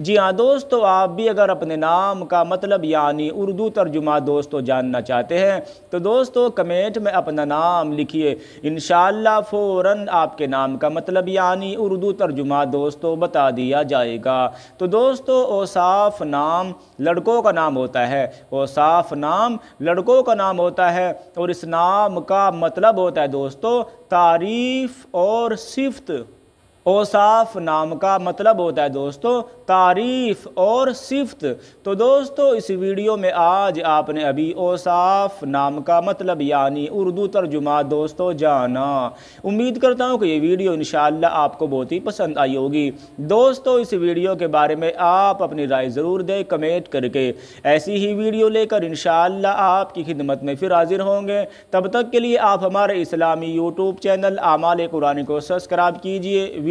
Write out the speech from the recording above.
जी हाँ दोस्तों आप भी अगर अपने नाम का मतलब यानी उर्दू तर्जुमा दोस्तों जानना चाहते हैं तो दोस्तों कमेंट में अपना नाम लिखिए इन फ़ौर आपके नाम का मतलब यानी उर्दू तर्जुमा दोस्तों बता दिया जाएगा तो दोस्तों ओसाफ नाम लड़कों का नाम होता है ओसाफ नाम लड़कों का नाम होता है और इस नाम का मतलब होता है दोस्तों तारीफ़ और सिफ्त औसाफ नाम का मतलब होता है दोस्तों तारीफ़ और सिफ्त तो दोस्तों इस वीडियो में आज आपने अभी ओसाफ नाम का मतलब यानी उर्दू तर्जुमा दोस्तों जाना उम्मीद करता हूँ कि ये वीडियो इन आपको बहुत ही पसंद आई होगी दोस्तों इस वीडियो के बारे में आप अपनी राय ज़रूर दें कमेंट करके ऐसी ही वीडियो लेकर इन आपकी खिदमत में फिर हाजिर होंगे तब तक के लिए आप हमारे इस्लामी यूट्यूब चैनल आमाल कुरानी को सब्सक्राइब कीजिए